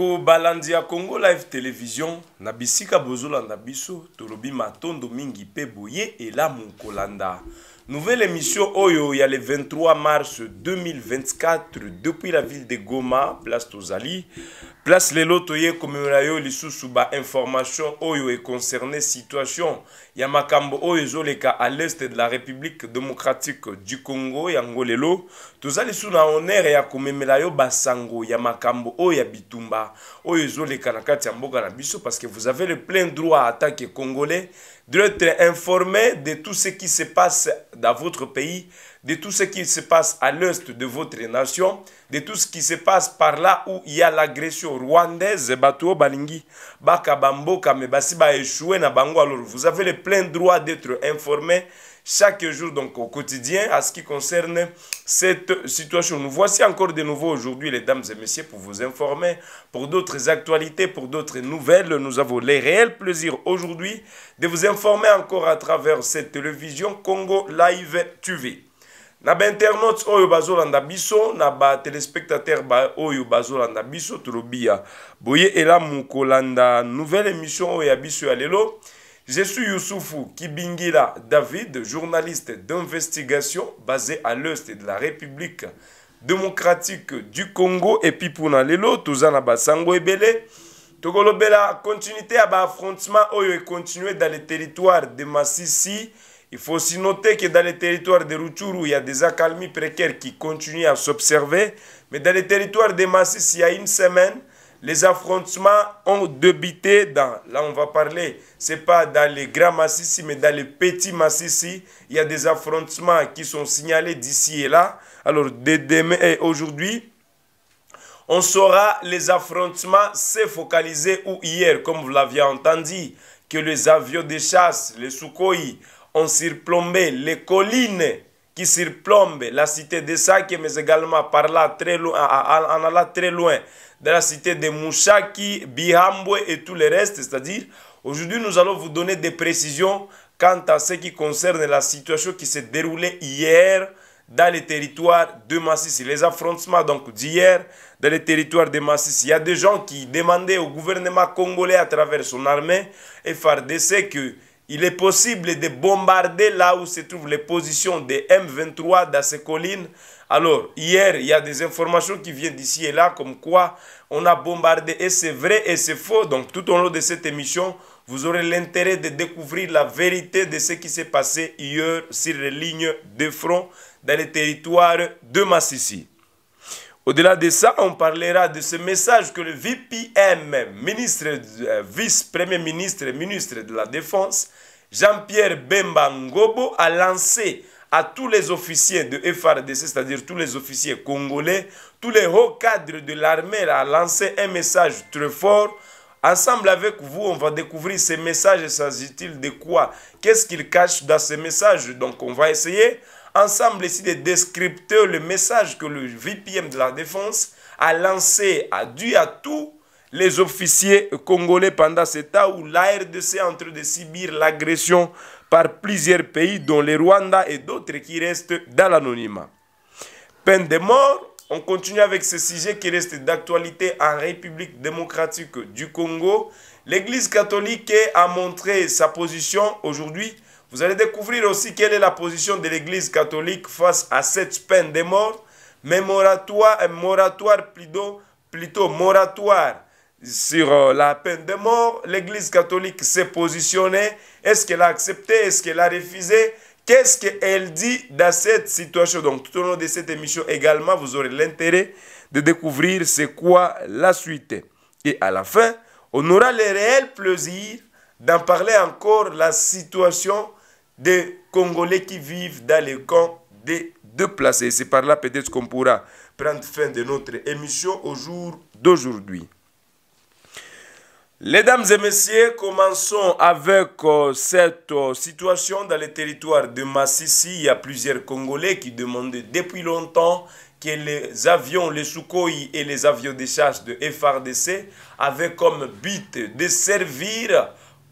bandeko balandi ya congo live television na bisika bozolanda biso tolobi matondo mingi mpe boye elamu kolanda Nouvelle émission Oyo, il y a le 23 mars 2024 depuis la ville de Goma, place Tozali. Place Lelo Toye Komemorayo lisusu ba information Oyo et concernée situation ya makambo Oyo zoleka à l'est de la République démocratique du Congo yango lelo tozali sous na honneur ya komemorayo basango ya makambo Oyo ya bitumba Oyo zoleka na kati ya mboka na biso parce que vous avez le plein droit à attaquer congolais de être informé de tout ce qui se passe dans votre pays, de tout ce qui se passe à l'est de votre nation, de tout ce qui se passe par là où il y a l'agression rwandaise, Balingi, vous avez le plein droit d'être informé chaque jour, donc au quotidien, à ce qui concerne cette situation. Nous voici encore de nouveau aujourd'hui, les dames et messieurs, pour vous informer, pour d'autres actualités, pour d'autres nouvelles. Nous avons les réels plaisirs aujourd'hui de vous informer encore à travers cette télévision Congo Live TV. na bainternaute oyo bazolanda biso na téléspectateurs ba oyo bazolanda biso tolobi boye elamu kolanda nouvelle émission oyo ya ya je suis Youssoufou Kibingila David, journaliste d'investigation basé à l'Est de la République démocratique du Congo et puis pour lelo tozana basango continuité à oh, et continuer dans les territoires de Massissi il faut aussi noter que dans les territoires de Routourou, il y a des accalmies précaires qui continuent à s'observer mais dans les territoires de Massissi il y a une semaine les affrontements ont débuté dans, là on va parler, c'est pas dans les grands massifs mais dans les petits massifs, Il y a des affrontements qui sont signalés d'ici et là. Alors, dès demain et aujourd'hui, on saura les affrontements se focaliser où hier, comme vous l'aviez entendu, que les avions de chasse, les Sukhoi, ont surplombé les collines qui surplombe la cité de Saké, mais également par là, très loin, en allant très loin de la cité de Mouchaki, Bihambwe et tout le reste. C'est-à-dire, aujourd'hui, nous allons vous donner des précisions quant à ce qui concerne la situation qui s'est déroulée hier dans les territoires de Massis. Les affrontements donc d'hier dans les territoires de Massis. Il y a des gens qui demandaient au gouvernement congolais à travers son armée, et FRDC, que il est possible de bombarder là où se trouvent les positions des M23 dans ces collines. Alors, hier, il y a des informations qui viennent d'ici et là, comme quoi on a bombardé, et c'est vrai et c'est faux. Donc, tout au long de cette émission, vous aurez l'intérêt de découvrir la vérité de ce qui s'est passé hier sur les lignes de front dans les territoires de Massissi. Au-delà de ça, on parlera de ce message que le VPM, ministre, euh, vice-premier ministre et ministre de la Défense, Jean-Pierre Bemba Ngobo, a lancé à tous les officiers de FRDC, c'est-à-dire tous les officiers congolais, tous les hauts cadres de l'armée, a lancé un message très fort. Ensemble avec vous, on va découvrir ces messages. S'agit-il de quoi Qu'est-ce qu'il cache dans ce messages Donc, on va essayer ensemble ici des descripteurs le message que le VPM de la Défense a lancé a dû à tous les officiers congolais pendant cet temps où la RDC est en train de subir l'agression par plusieurs pays dont les Rwanda et d'autres qui restent dans l'anonymat. Peine de mort, on continue avec ce sujet qui reste d'actualité en République démocratique du Congo. L'Église catholique a montré sa position aujourd'hui vous allez découvrir aussi quelle est la position de l'Église catholique face à cette peine de mort, mais moratoire, euh, moratoire plutôt, plutôt moratoire sur euh, la peine de mort. L'Église catholique s'est positionnée. Est-ce qu'elle a accepté Est-ce qu'elle a refusé Qu'est-ce qu'elle dit dans cette situation Donc, tout au long de cette émission également, vous aurez l'intérêt de découvrir c'est quoi la suite. Et à la fin, on aura le réel plaisir d'en parler encore la situation des Congolais qui vivent dans les camps des déplacés. C'est par là peut-être qu'on pourra prendre fin de notre émission au jour d'aujourd'hui. Les et messieurs, commençons avec euh, cette euh, situation dans le territoire de Massissi. Il y a plusieurs Congolais qui demandent depuis longtemps que les avions, les Sukhoi et les avions de chasse de FRDC avaient comme but de servir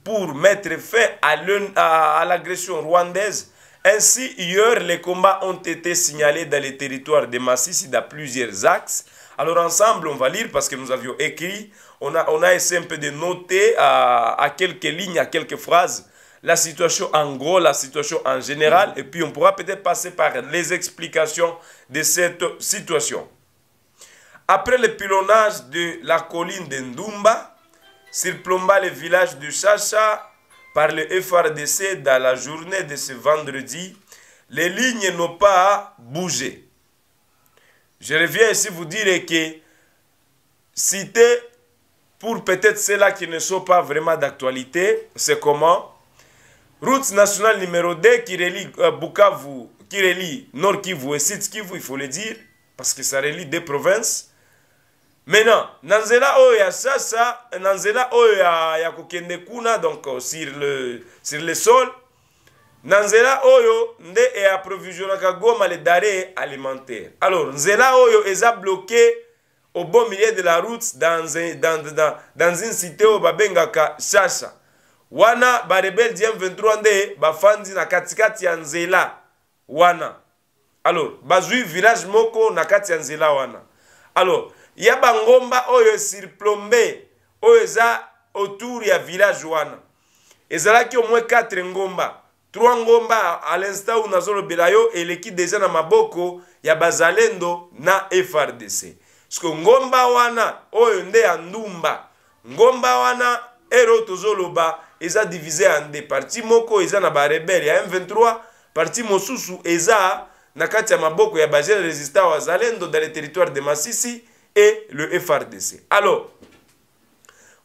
pour mettre fin à l'agression rwandaise. Ainsi, hier, les combats ont été signalés dans les territoires de Massis dans plusieurs axes. Alors ensemble, on va lire parce que nous avions écrit, on a, on essayé un peu de noter à, euh, à quelques lignes, à quelques phrases, la situation en gros, la situation en général, et puis on pourra peut-être passer par les explications de cette situation. Après le pilonnage de la colline de Ndumba, surplomba le village du Chacha par le FRDC dans la journée de ce vendredi, les lignes n'ont pas bougé. Je reviens ici vous dire que cité pour peut-être ceux-là qui ne sont pas vraiment d'actualité, c'est comment Route nationale numéro 2 qui relie euh, Bukavu, qui relie Nord Kivu et Sud Kivu, il faut le dire, parce que ça relie deux provinces. maintenant na nzela oyo ya sasa na nzela oyo ya, ya kokende kuna donc euh, sur le, sur le sol na nzela oyo nde eaprovisionaka goma le dare alimentaire alors nzela oyo eza bloke au bon milieu de la route dans, dans, dans, dans une cité oyo babengaka sasa wana barebele di m23 nde bafandi na katikati ya nzela wana alors bazwi village moko na kati ya nzela wana alors ya bangomba oyo surplombe oyo eza autour ya village wana ezalaki omoi 4 ngomba 3 ngomba a l'instant oyo nazolobela yo eleki deja na maboko ya bazalendo na frdc parceke ngomba wana oyo nde ya ndumba ngomba wana ere oyo tozoloba eza divise ya nde parti moko eza na barebele ya m23 parti mosusu eza na kati ya maboko ya bagene resistant wazalendo dans le territoire de masisi le FRDC. Alors,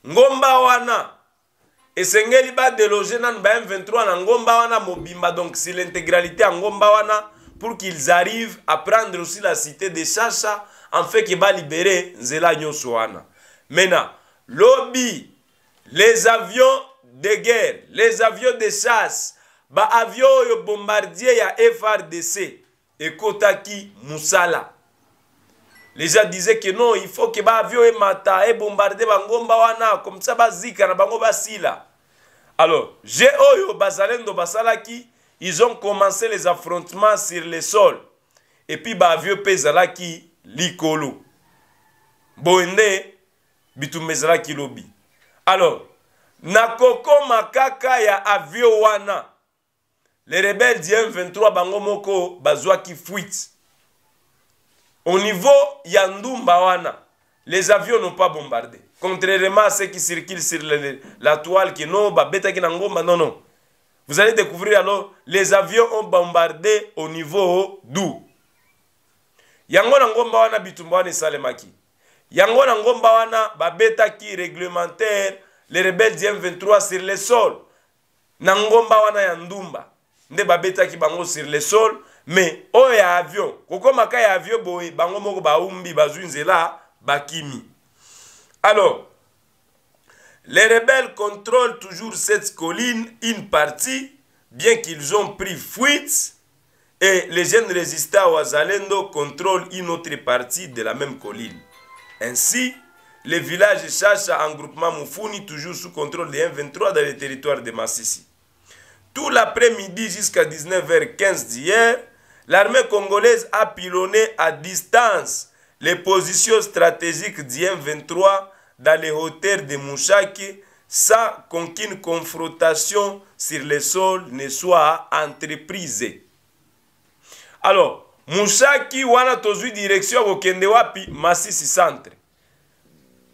ngomba wana esengeli de nan ba M23 na ngomba wana mobimba donc c'est l'intégralité à pour qu'ils arrivent à prendre aussi la cité de Chacha en fait qui va libérer nzela Maintenant, lobby les avions de guerre, les avions de chasse, ba avions bombardier ya FRDC Kotaki Moussala. les gens disaient que non il faut que baavion emata ebombarde bangomba wana comme ça bazika na bango basila alors ge oyo bazalendo basalaki ils ont commencé les affrontements sur le sol et puis baavion mpe ezalaki likolo boye nde bitumba ezalaki lobi alors na kokoma kaka ya avion wana le rebelle du m23 bango moko bazwaki fuite au niveau ya ndumba wana les avions n'ont pas bombardé contrairement à ceux qui circulent sur le, la toile qui non babetaki na ngomba non non vous allez découvrir alors les avions ont bombardé au niveau d'où yango na ngomba wana bitumba wana esalemaki yango na ngomba wana babetaki réglementaire les rebelles du M23 sur le sol na ngomba wana ya ndumba nde babetaki bango sur le sol Mais oyo ya avion kokomaka avion bango bakimi alors les rebelles contrôlent toujours cette colline une partie bien qu'ils ont pris fuite et les jeunes résistants wazalendo contrôlent une autre partie de la même colline ainsi le village Chacha en groupement Mufuni toujours sous contrôle des M23 dans le territoire de Massissi. Tout l'après-midi jusqu'à 19h15 d'hier, L'armée congolaise a pilonné à distance les positions stratégiques d'IM-23 dans les hauteurs de Mouchaki sans qu'aucune confrontation sur le sol ne soit entreprise. Alors, Mouchaki wana tozwi direction au Kendewapi, massif du centre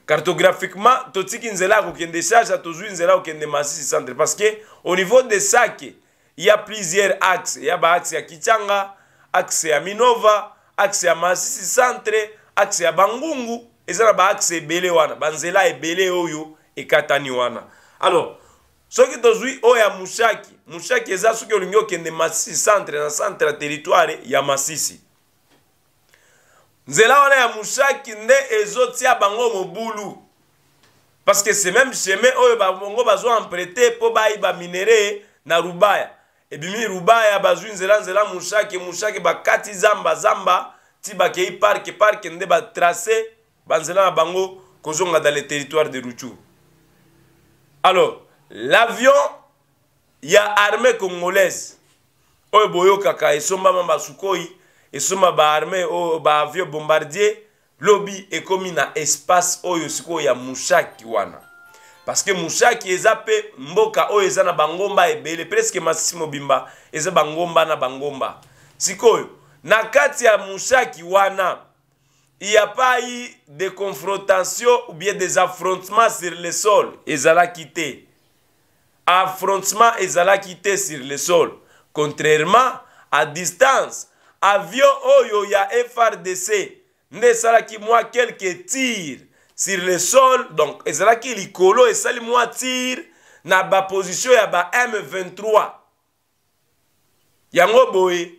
cartographiquement totiki nzela au kokende shasha tozwi nzela au massif du centre parce que au niveau de Sake il y a plusieurs axes il y a un axe à Kichanga axe ya minova axe ya masisi centre axe ya bangungu eza na baaxe ebele wana banzela ebele oyo ekatani wana alors soki tozwi oyo ya mushaki mushaki eza soki olingi okende masisi centre na centre ya territoire ya masisi nzela wana ya mushaki nde ezotia bango mobulu parce que c'est même chemin oyo bango bazo emprete mpo bayiba minere na rubaya ebimi rubaya bazwi nzelanzela mushake mushake bakati zamba zamba ti bakei parke parke nde batrace banzela na bango kozonga dans le territoire de ruchuru alors l'avion ya armée congolaise oyo boyokaka esombama basukoi esomba baarme oyo baavion bombardier lobi ekomi na espace oyo sikoyo ya mushaki wana parce que mushaki eza mpe mboka oyo eza na bangomba ebele presque masisi mobimba eza bangomba na bangomba sikoyo na kati ya mushaki wana il n'y a pas eu de confrontation ou bien des affrontements sur le sol ezalaki te affrontement ezalaki te sur le sol contrairement à distance avion oyo oh, ya frdc nde esalaki mwa quelque tire sur le sol donc ezalaki ça esali mwa tire na y a ba m23 yango boye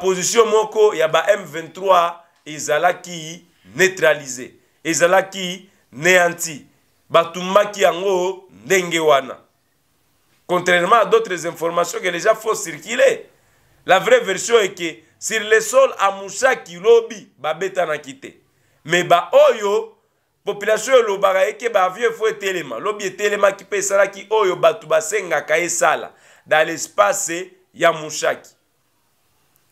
position moko a ba m23 ezalaki neutralise ezalaki néanti a yango ndenge contrairement à d'autres informations que déjà font circuler la vraie version est que sur le sol Mais il y a un Oyo population elobaka eke bavio efo etelema lobi etelemaki mpe esalaki oyo bato basengaka esala dans l'espace ya mushaki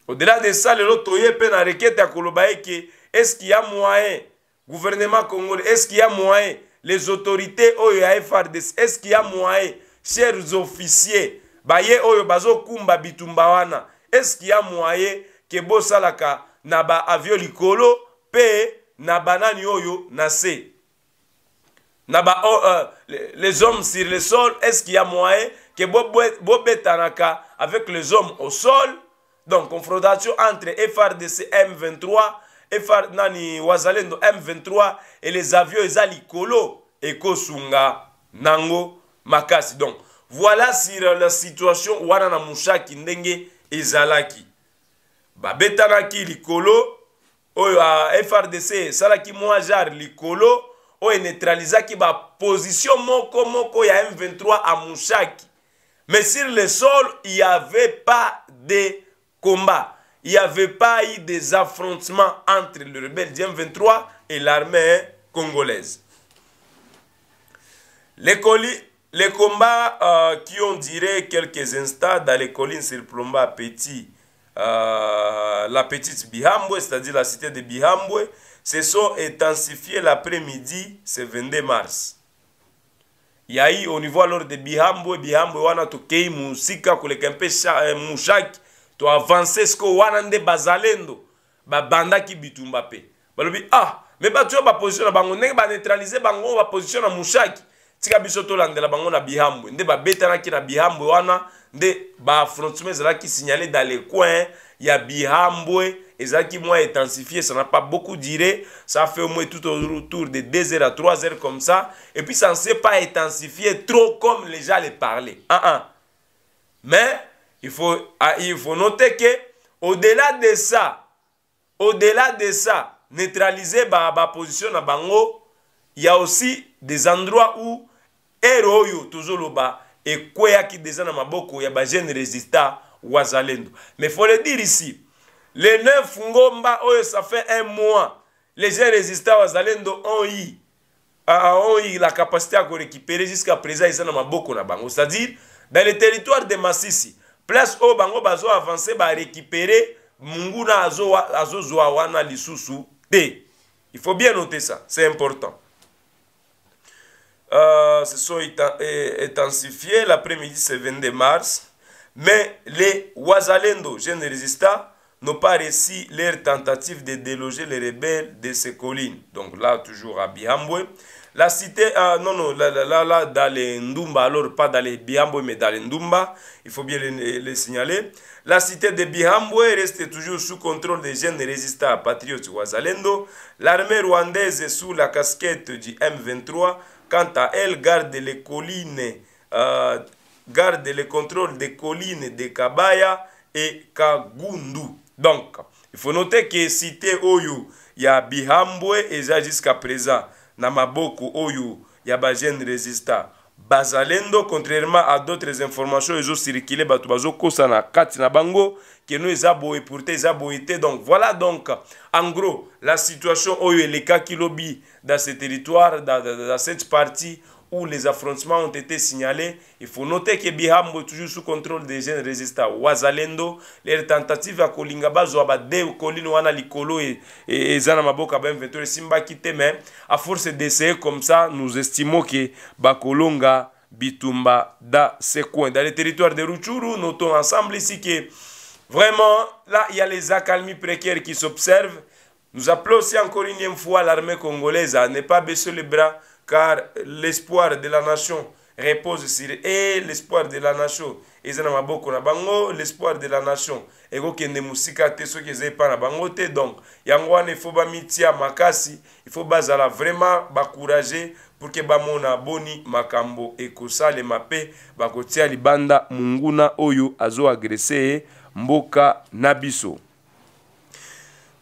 odela de ça lelo toye mpe na rekete ya koloba eke eske ya moyen gouvernement congolais eske ya moyen les autorités oyo ya frds eske ya moyen chers officiers baye oyo bazokumba bitumba wana eske ya moyen ke bosalaka na baavio likolo mpe na banani oyo na se na ba oh, euh, les hommes sur le sol est-ce qu'il y a moyen ke bobetanaka avec les hommes au sol donc confrontation entre frdc m23 FR, nani wazalendo m23 et les avions eza likolo ekosunga nango makasi donc voilà sur la situation wana na mushaki ndenge ezalaki babetanaki likolo oyo a frdc esalaki il y likolo oyo enetralizaki position moko moko ya m23 à Mouchaki. mais sur le sol il n'y avait pas de combat il n'y avait pas eu des affrontements entre le rebelle du m23 et l'armée congolaise les, les combats euh, qui ont duré quelques instants dans les collines sur Plomba Petit euh, la petite Bihambwe, c'est-à-dire la cité de Bihambwe, se sont intensifiées l'après-midi, ce 22 mars. eu au niveau alors de Bihambwe, Bihambwe wana musika kuleka mpe to avancer siko wana de bazalendo ki bitumba pe balobi ah me tu tu baposition na bango ba neutraliser bango tika biso tolandela bango na bihambwe nde babetanaki na bihambwe wana nde baaffrontement ezalaki signale dans le coin ya bihambwe ezalaki mwa intensifie ça n'a pas beaucoup duré ça fait au moins tout autour de 2 heures à 3 h comme ça et puis ça ne s'est pas intensifié trop comme les gens le parlaient mais il faut, ah, il faut noter que au-delà de ça au-delà de ça neutraliser la ba position na bango il y a aussi des endroits où ere oyo tozoloba ekweyaki deja na maboko ya bajeune résistat wazalendo mais faut le dire ici le 9 ngomba oyo ça fait un mois les jeunes résistants wazalendo ont eu, ont eu la capacité à korécupérer jusqu'à présent eza na maboko na bango c'est-à-dire dans le territoire de masisi place oyo bango bazoavance barécupérer munguna azozwa azo wana lisusu te il faut bien noter ça c'est important se euh, sont intensifiés. L'après-midi, c'est 22 mars. Mais les Ouazalendo, jeunes résistants, n'ont pas réussi leur tentative de déloger les rebelles de ces collines. Donc là, toujours à Bihambwe. La cité, euh, non, non, là, là, là, dans les Ndumba, alors pas dans les Bihambwe, mais dans les Ndumba, il faut bien le signaler. La cité de Bihambwe reste toujours sous contrôle des jeunes résistants patriotes Ouazalendo. L'armée rwandaise est sous la casquette du M23 quant à elle, garde euh, garde le contrôle des collines de Kabaya et Kagundu. Donc, il faut noter que cité Oyu, il y a Bihambwe et jusqu'à présent, Namaboko Oyo, il y a Bajen Résistant basalendo contrairement à d'autres informations circulé bato bazokosana kati na bango que nous avons pourte pour tes te donc voilà donc en gros la situation cas qui kilobi dans ce territoire dans cette partie où les affrontements ont été signalés. Il faut noter que Bihambo est toujours sous contrôle des jeunes résistants. Wazalendo, les tentatives à Kolinga bazwa ba de wana likolo et Zanamaboka, maboka ben Simba qui mais à force d'essayer comme ça, nous estimons que Bakolonga Bitumba da coins. Dans les territoires de Ruchuru, notons ensemble ici que vraiment là il y a les accalmies précaires qui s'observent Nous appelons aussi encore une fois l'armée congolaise à ne pas baisser les bras car l'espoir de la nation repose sur et l'espoir de la nation eza na maboko na bango l'espoir de la nation ekokende mosika te soki eza epai na bango te donc yango wana ifo bamitia makasi ifo bazala vraiment bakourage pour ke bamona boni makambo ekosalema mpe bakotia libanda monguna oyo azoagrese ye mboka na biso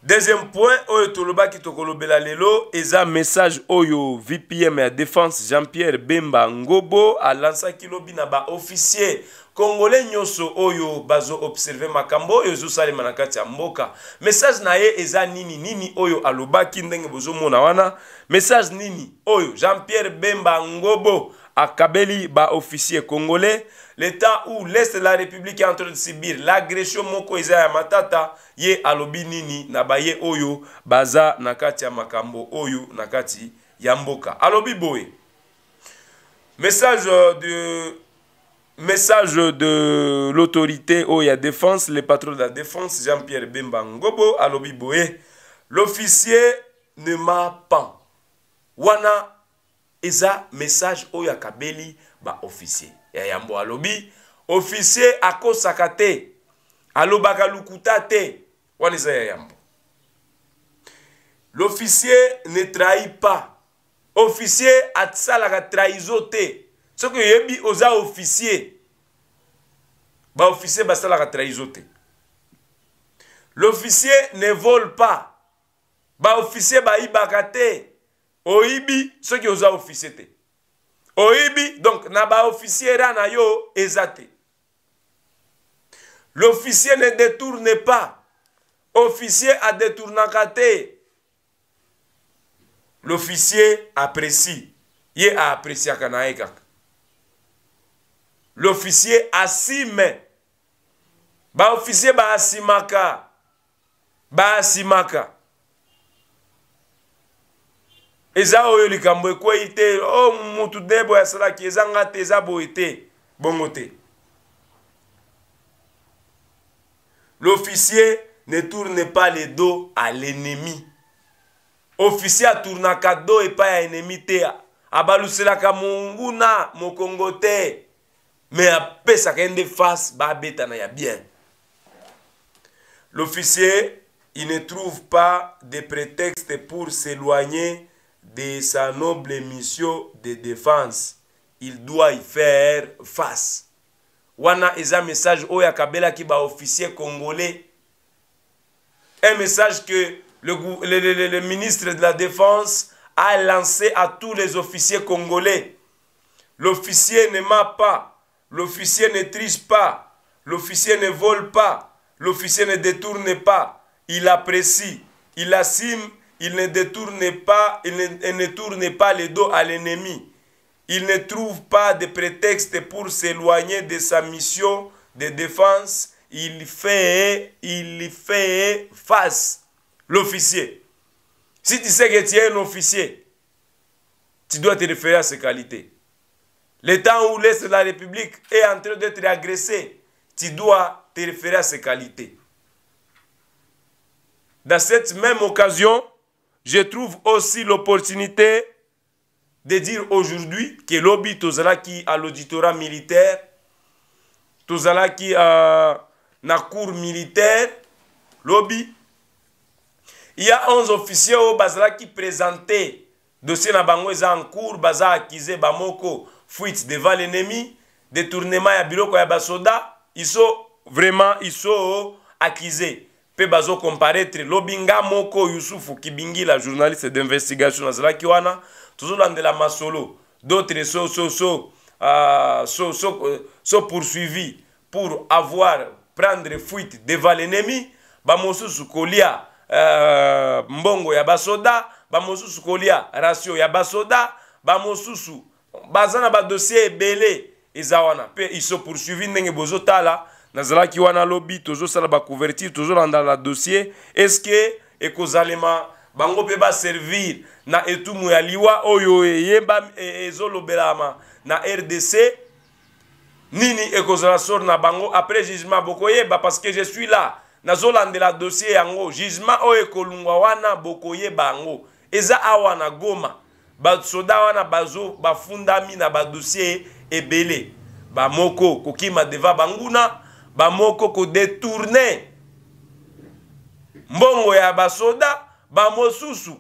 deuxième point oyo tolobaki tokolobela lelo eza message oyo vpm ya défense jean pierre bemba ngobo alansaki lobi na baofficier kongole nyonso oyo bazoobserve makambo oyo ezosalema na kati ya mboka message na ye eza nini nini oyo alobaki ndenge bozomona wana message nini oyo jean pierre bemba ngobo à Kabeli, ba officier congolais, l'état où l'Est de la République est en train de subir l'agression moko ya matata, ye alobi nini, na oyo, baza nakati makambo oyo, nakati Yamboka. Alobi Message euh, de Message de l'autorité Oya Défense, le patron de la Défense, Jean-Pierre Bemba Ngobo, Alobi L'officier ne m'a pas. Wana eza message oyo akabeli baofficier ya yambo alobi officier akosaka te alobaka lukuta te wana eza ya yambo l'officier ne trahit pas officier asalaka trahison te soki oyebi oza officier baofficier basalaka trahison te l'officier ne vole pas baofficier bayibaka te oyibi soki oza officier te oyibi donc na baofficiera na yo eza te l'officier ne détourne pas officier adétournaka te l'officier apprécie ye aapresiaka na ye kaka l'officier asime baofficier baasimaka baasimaka eza oyo likambo ekwei te o oh, mutu nde boye asalaki eza nga te eza boye te bongo te l'officier ne tourne pas le dos à l'ennemi officier atournaka do epai ya ennemi te abaluselaka monguna mokongo te me apesaka ye nde face babetana ya bien l'officier il ne trouve pas de prétexte pour s'éloigner de sa noble mission de défense il doit y faire face wana message officier congolais un message que le, ministre de la défense a lancé à tous les officiers congolais l'officier ne ment pas l'officier ne triche pas l'officier ne vole pas l'officier ne détourne pas il apprécie il assume il ne détourne pas, il ne, tourne pas le dos à l'ennemi. Il ne trouve pas de prétexte pour s'éloigner de sa mission de défense. Il fait, il fait face l'officier. Si tu sais que tu es un officier, tu dois te référer à ses qualités. Le temps où l'Est de la République est en train d'être agressé, tu dois te référer à ses qualités. Dans cette même occasion, je trouve aussi l'opportunité de dire aujourd'hui que lobby tozalaki à l'auditorat militaire tozalaki à na cour militaire lobby il y a 11 officiers oyo bazalaki présente dossier na bango eza en cour baza akize bamoko fuite devant l'ennemi détournement ya biloko ya basoda iso vraiment iso akize mpe bazokomparaître lobinga moko yusufu kibingila journaliste d'investigation azalaki wana tozolandela masolo d'autres so, so, so, uh, so, so, so poursuivi pour avoir prendre fuite devant l'ennemi bamosusu kolia uh, mbongo ya basoda bamosusu kolia ratio ya basoda bamosusu baza na badossier ebele eza wana mpe iso poursuivi ndenge bozotala nazalaki wana lobi tozosala bacouverture tozolanda na dossier estce ekozalema bango mpe baservir na etumu ya liwa oyo eyeba e, ezolobelama na rdc nini ekozala sor na bango après jugement bokoyeba parce que je suis là nazolandela dossier yango jugement oyo ekolungwa wana bokoyeba yango eza awa na goma basoda wana bazo bafundami na badossier ebele bamoko kokima deva banguna ko détourné mbongo ya basoda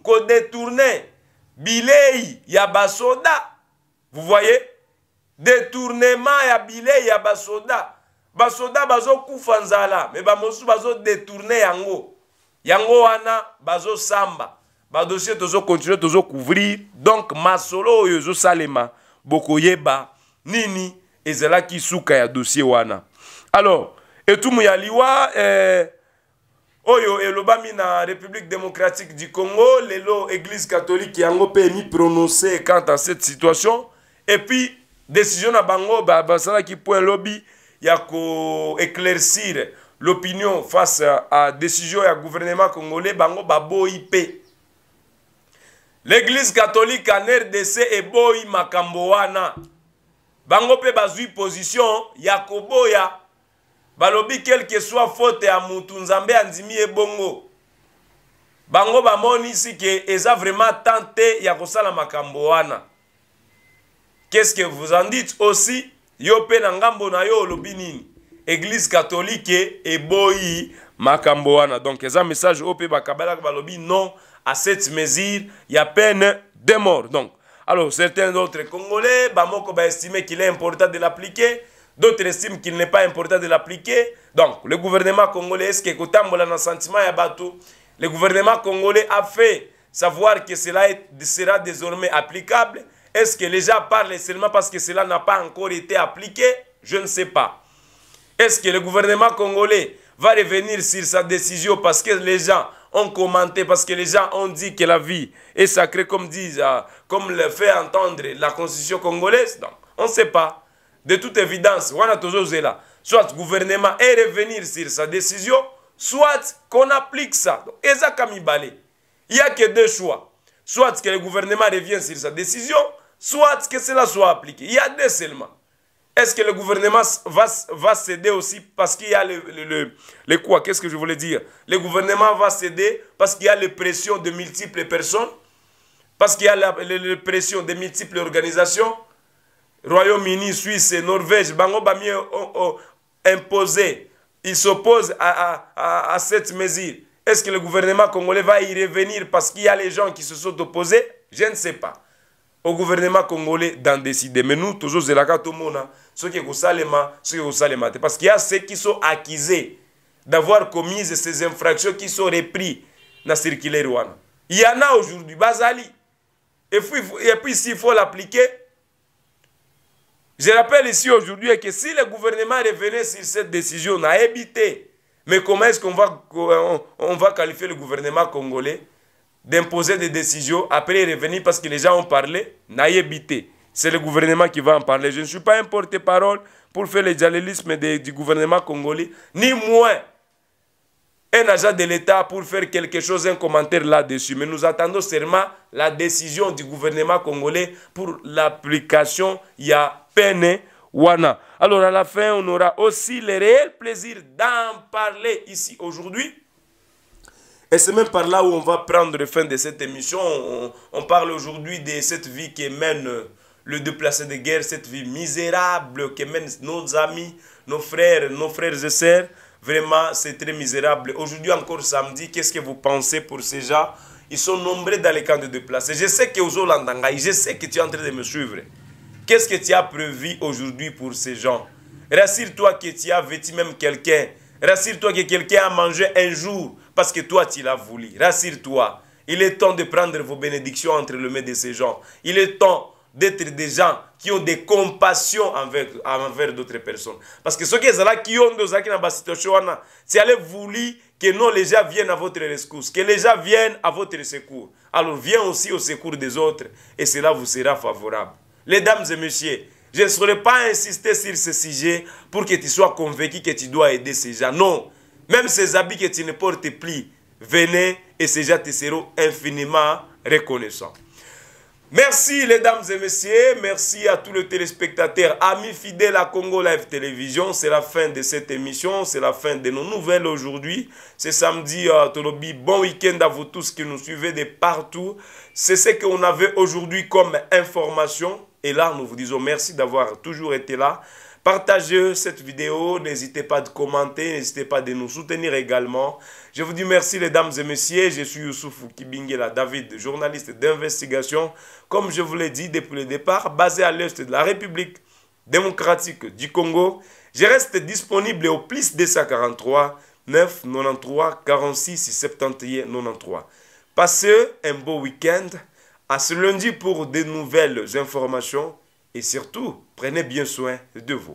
ko détourné bilei ya basoda vous voyez détournement ya bilei ya basoda basoda Mais nzala me BAZO détourné yango yango wana TOZO continuer TOZO COUVRIR donc masolo SALEMA boko bokoyeba nini ki suka ya dossier wana alors tout tout liwa eh, oyo lobami na république démocratique du congo L'élo, église catholique yango permis prononcé quant à cette situation et puis décision à bango ba, ba, point lobi yako éclaircir l'opinion face à décision du gouvernement congolais bango baboyi IP. l'église catholique en rdc est makambo wana bango pe bazui position ya balobi que soit faute à mutu nzambe andimi bongo bango bamonisi ke eza vraiment tenté a ya kosala makambo wana qu'est-ce que vous en dites aussi yo mpe na ngambo na yo olobi nini église catholique eboyi makambo wana donc eza message oyo bakabala bakabalaka balobi non à cette mesure ya peine de mort donc alors certains autres congolais bamoko estimer qu'il est important de l'appliquer d'autres estiment qu'il n'est pas important de l'appliquer. Donc, le gouvernement congolais, est-ce que le gouvernement congolais a fait savoir que cela sera désormais applicable. Est-ce que les gens parlent seulement parce que cela n'a pas encore été appliqué Je ne sais pas. Est-ce que le gouvernement congolais va revenir sur sa décision parce que les gens ont commenté, parce que les gens ont dit que la vie est sacrée, comme, disent, euh, comme le fait entendre la constitution congolaise Donc, on ne sait pas de toute évidence, toujours là soit le gouvernement est revenir sur sa décision, soit qu'on applique ça. Donc, il n'y a que deux choix. Soit que le gouvernement revient sur sa décision, soit que cela soit appliqué. Il y a deux seulement. Est-ce que le gouvernement va, va céder aussi parce qu'il y a le, le, quoi Qu'est-ce que je voulais dire Le gouvernement va céder parce qu'il y a les pressions de multiples personnes, parce qu'il y a la, les pressions de multiples organisations, Royaume-Uni, Suisse, et Norvège, bango bamie imposé. Ils s'opposent à, cette mesure. Est-ce que le gouvernement congolais va y revenir parce qu'il y a les gens qui se sont opposés Je ne sais pas. Au gouvernement congolais d'en décider. Mais nous, toujours, c'est la carte au monde. Hein. Ceux qui ont salema, ceux qui Parce qu'il y a ceux qui sont accusés d'avoir commis ces infractions qui sont repris dans circulaire. Il y en a aujourd'hui, Bazali. Et et puis s'il faut l'appliquer, je rappelle ici aujourd'hui que si le gouvernement revenait sur cette décision, on a Mais comment est-ce qu'on va, on va qualifier le gouvernement congolais d'imposer des décisions, après revenir parce que les gens ont parlé, n'a C'est le gouvernement qui va en parler. Je ne suis pas un porte-parole pour faire le dialélisme du gouvernement congolais, ni moins un agent de l'État pour faire quelque chose, un commentaire là-dessus. Mais nous attendons seulement la décision du gouvernement congolais pour l'application ya peine wana. Alors à la fin, on aura aussi le réel plaisir d'en parler ici aujourd'hui. Et c'est même par là où on va prendre fin de cette émission. On, parle aujourd'hui de cette vie qui mène le déplacé de guerre, cette vie misérable qui mène nos amis, nos frères, nos frères et sœurs. Vraiment, c'est très misérable. Aujourd'hui encore samedi, qu'est-ce que vous pensez pour ces gens Ils sont nombreux dans les camps de déplacés. Je sais que je sais que tu es en train de me suivre. Qu'est-ce que tu as prévu aujourd'hui pour ces gens Rassure-toi que tu as vêtu même quelqu'un. Rassure-toi que quelqu'un a mangé un jour parce que toi, tu l'as voulu. Rassure-toi. Il est temps de prendre vos bénédictions entre les mains de ces gens. Il est temps d'être des gens qui ont des compassions envers, envers d'autres personnes. Parce que ce qui est là, qui ont des c'est que non, les gens viennent à votre secours que les gens viennent à votre secours. Alors viens aussi au secours des autres et cela vous sera favorable. Les dames et messieurs, je ne saurais pas insister sur ce sujet pour que tu sois convaincu que tu dois aider ces gens. Non, même ces habits que tu ne portes plus, venez et ces gens te seront infiniment reconnaissants. Merci les dames et messieurs, merci à tous les téléspectateurs, amis fidèles à Congo Live Télévision. C'est la fin de cette émission, c'est la fin de nos nouvelles aujourd'hui. C'est samedi, à euh, Tolobi, bon week-end à vous tous qui nous suivez de partout. C'est ce qu'on avait aujourd'hui comme information. Et là, nous vous disons merci d'avoir toujours été là. Partagez cette vidéo, n'hésitez pas de commenter, n'hésitez pas de nous soutenir également. Je vous dis merci les dames et messieurs, je suis Youssouf Kibingela David, journaliste d'investigation, comme je vous l'ai dit depuis le départ, basé à l'est de la République démocratique du Congo. Je reste disponible au plus 243 9 93 46 71 93. Passez un beau week-end. À ce lundi pour de nouvelles informations et surtout Prenez bien soin de vous.